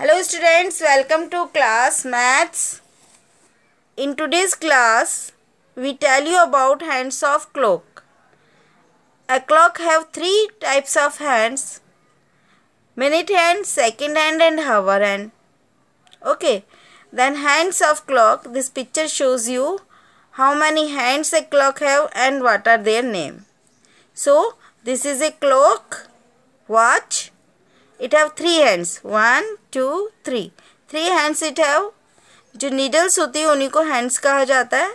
Hello students, welcome to class maths. In today's class, we tell you about hands of clock. A clock have three types of hands. Minute hand, second hand and hour hand. Okay, then hands of clock. This picture shows you how many hands a clock have and what are their name. So, this is a clock, watch, It have three hands. One, two, three. Three hands it have. जो needles होती है उन्हीं को hands कहा जाता है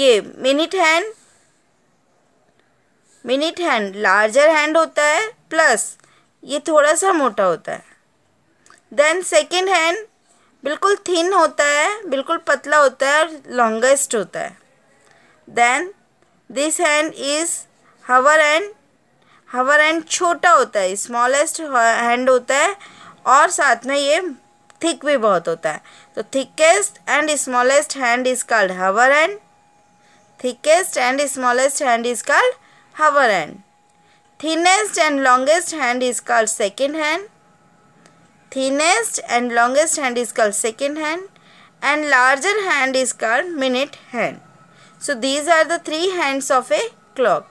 ये minute hand minute hand larger hand होता है plus ये थोड़ा सा मोटा होता है देन सेकेंड हैंड बिल्कुल थिन होता है बिल्कुल पतला होता है और लॉन्गेस्ट होता है then this hand is hour hand hour hand छोटा होता है स्मॉलेस्ट हैंड होता है और साथ में ये थिक भी बहुत होता है तो thickest and smallest hand is called hour hand thickest and smallest hand is called hour hand thinnest and longest hand is called second hand thinnest and longest hand is called second hand and larger hand is called minute hand so these are the three hands of a clock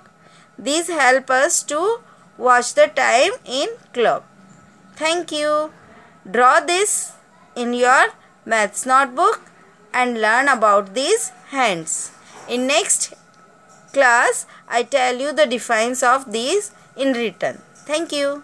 These help us to watch the time in clock. Thank you. Draw this in your maths notebook and learn about these hands. In next class, I tell you the defines of these in written. Thank you.